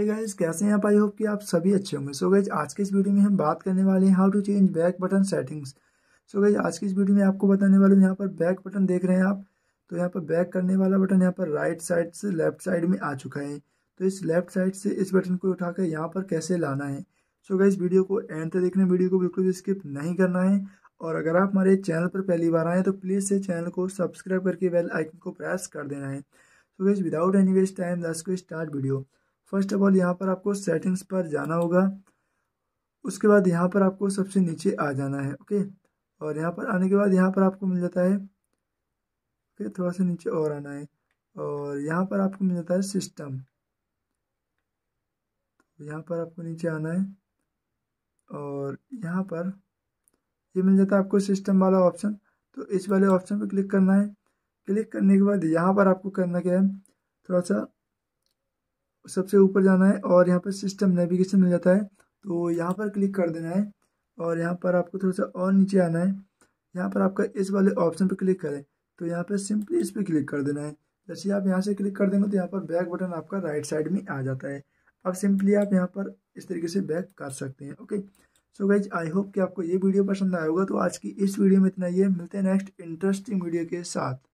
हे hey guys कैसे हैं आप आई होप कि आप सभी अच्छे होंगे सो so गाइज आज के इस वीडियो में हम बात करने वाले हैं how to change back button settings so guys आज के इस वीडियो में आपको बताने वाले हूँ यहाँ पर बैक बटन देख रहे हैं आप तो यहाँ पर बैक करने वाला बटन यहाँ पर राइट साइड से लेफ्ट साइड में आ चुका है तो इस लेफ्ट साइड से इस बटन को उठाकर यहाँ पर कैसे लाना है सो so गाइज वीडियो को एंड तक देखना वीडियो को बिल्कुल भी स्किप नहीं करना है और अगर आप हमारे चैनल पर पहली बार आएँ तो प्लीज़ से चैनल को सब्सक्राइब करके बेल आइकन को प्रेस कर देना है so guys without any waste time let's go start video first of all यहाँ पर आपको सेटिंग्स पर जाना होगा उसके बाद यहाँ पर आपको सबसे नीचे आ जाना है ओके और यहाँ पर आने के बाद यहाँ पर आपको मिल जाता है ओके थोड़ा सा नीचे और आना है और यहाँ पर आपको मिल जाता है सिस्टम तो यहाँ पर आपको नीचे आना है और यहाँ पर ये यह मिल जाता है आपको सिस्टम वाला ऑप्शन तो इस वाले ऑप्शन पर क्लिक करना है क्लिक करने के बाद यहाँ पर आपको करना क्या है थोड़ा सा सबसे ऊपर जाना है और यहाँ पर सिस्टम नेविगेशन मिल जाता है तो यहाँ पर क्लिक कर देना है और यहाँ पर आपको थोड़ा सा और नीचे आना है यहाँ पर आपका इस वाले ऑप्शन पर क्लिक करें तो यहाँ पर सिंपली इस पर क्लिक कर देना है जैसे आप यहाँ से क्लिक कर देंगे तो यहाँ पर बैक बटन आपका राइट साइड में आ जाता है अब सिंपली आप यहाँ पर इस तरीके से बैक कर सकते हैं okay so guys I hope कि आपको ये वीडियो पसंद आया होगा तो आज की इस वीडियो में इतना ही है मिलते हैं नेक्स्ट इंटरेस्टिंग वीडियो के साथ